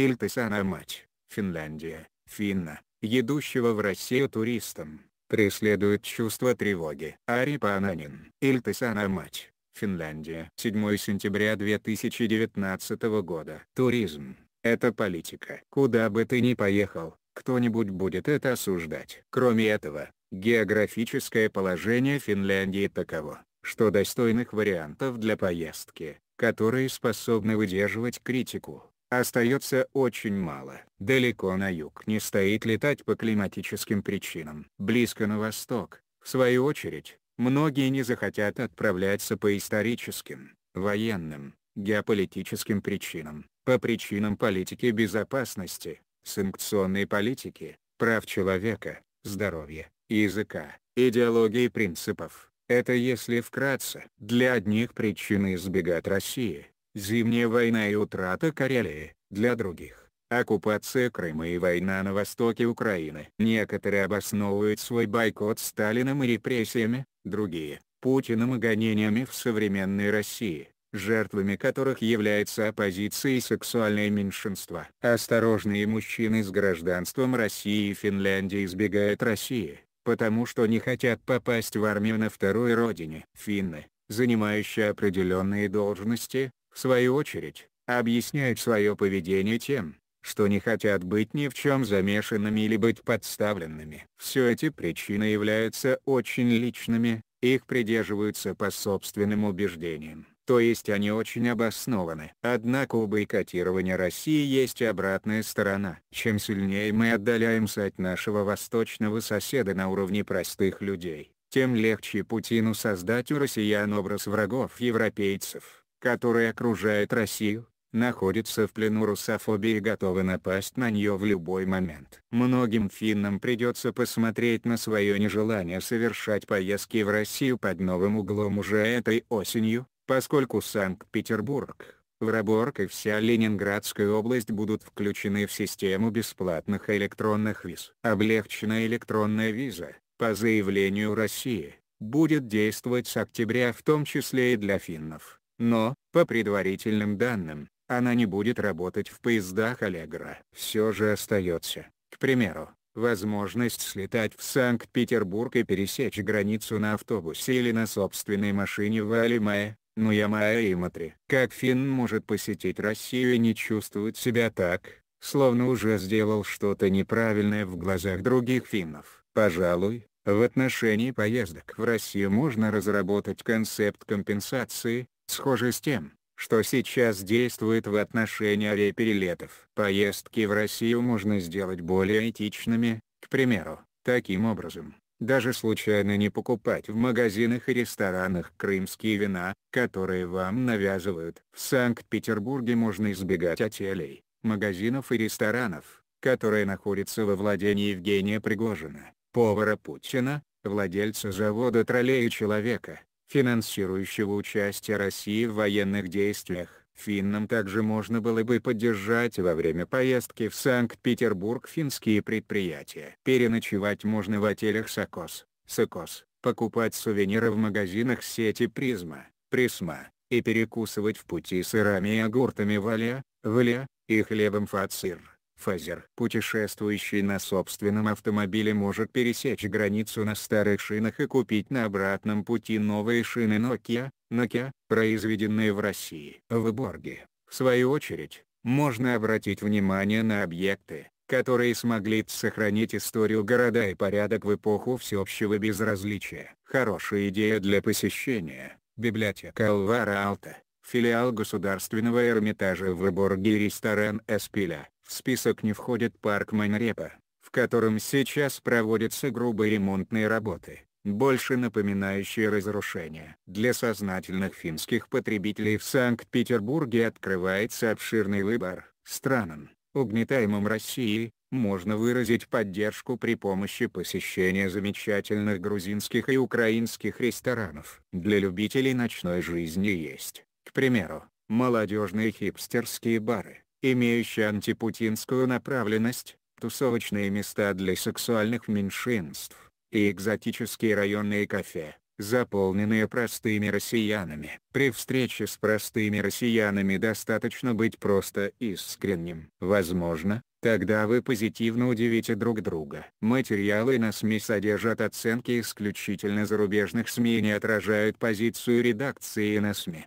Эльтисана мать, Финляндия, Финна, едущего в Россию туристом, преследует чувство тревоги. Ари Пананин, Эльтисана мать, Финляндия. 7 сентября 2019 года. Туризм – это политика. Куда бы ты ни поехал, кто-нибудь будет это осуждать. Кроме этого, географическое положение Финляндии таково, что достойных вариантов для поездки, которые способны выдерживать критику, остается очень мало. Далеко на юг не стоит летать по климатическим причинам. Близко на восток, в свою очередь, многие не захотят отправляться по историческим, военным, геополитическим причинам, по причинам политики безопасности, санкционной политики, прав человека, здоровья, языка, идеологии и принципов. Это если вкратце. Для одних причины избегать России, Зимняя война и утрата Карелии, для других, оккупация Крыма и война на востоке Украины. Некоторые обосновывают свой бойкот Сталином и репрессиями, другие – Путиным и гонениями в современной России жертвами которых является оппозиция и сексуальное меньшинство. Осторожные мужчины с гражданством России и Финляндии избегают России, потому что не хотят попасть в армию на второй родине. Финны, занимающие определенные должности, в свою очередь, объясняют свое поведение тем, что не хотят быть ни в чем замешанными или быть подставленными. Все эти причины являются очень личными, их придерживаются по собственным убеждениям, то есть они очень обоснованы. Однако у бойкотирования России есть обратная сторона. Чем сильнее мы отдаляемся от нашего восточного соседа на уровне простых людей, тем легче Путину создать у россиян образ врагов европейцев которые окружают Россию, находятся в плену русофобии и готовы напасть на нее в любой момент. Многим финнам придется посмотреть на свое нежелание совершать поездки в Россию под новым углом уже этой осенью, поскольку Санкт-Петербург, Выборг и вся Ленинградская область будут включены в систему бесплатных электронных виз. Облегченная электронная виза, по заявлению России, будет действовать с октября в том числе и для финнов. Но, по предварительным данным, она не будет работать в поездах Аллегра. Все же остается, к примеру, возможность слетать в Санкт-Петербург и пересечь границу на автобусе или на собственной машине в Алимае, Нуямае и Матри. Как Финн может посетить Россию и не чувствовать себя так, словно уже сделал что-то неправильное в глазах других финнов? Пожалуй, в отношении поездок в Россию можно разработать концепт компенсации, схожи с тем, что сейчас действует в отношении авиаперелетов. Поездки в Россию можно сделать более этичными, к примеру, таким образом, даже случайно не покупать в магазинах и ресторанах крымские вина, которые вам навязывают. В Санкт-Петербурге можно избегать отелей, магазинов и ресторанов, которые находятся во владении Евгения Пригожина, повара Путина, владельца завода троллей и человека, финансирующего участие России в военных действиях. Финнам также можно было бы поддержать во время поездки в Санкт-Петербург финские предприятия. Переночевать можно в отелях «Сокос», «Сокос», покупать сувениры в магазинах сети «Призма», «Присма», и перекусывать в пути сырами и огуртами валя, валя, и хлебом фацир. Фазер, путешествующий на собственном автомобиле может пересечь границу на старых шинах и купить на обратном пути новые шины Nokia, Nokia, произведенные в России. В Борге, в свою очередь, можно обратить внимание на объекты, которые смогли сохранить историю города и порядок в эпоху всеобщего безразличия. Хорошая идея для посещения – библиотека Алвара Алта, филиал Государственного Эрмитажа в Выборге и ресторан Эспиля. В список не входит парк Майнрепа, в котором сейчас проводятся грубые ремонтные работы, больше напоминающие разрушения. Для сознательных финских потребителей в Санкт-Петербурге открывается обширный выбор. Странам, угнетаемым Россией, можно выразить поддержку при помощи посещения замечательных грузинских и украинских ресторанов. Для любителей ночной жизни есть, к примеру, молодежные хипстерские бары имеющие антипутинскую направленность, тусовочные места для сексуальных меньшинств, и экзотические районные кафе, заполненные простыми россиянами. При встрече с простыми россиянами достаточно быть просто искренним. Возможно, тогда вы позитивно удивите друг друга. Материалы на СМИ содержат оценки исключительно зарубежных СМИ и не отражают позицию редакции на СМИ.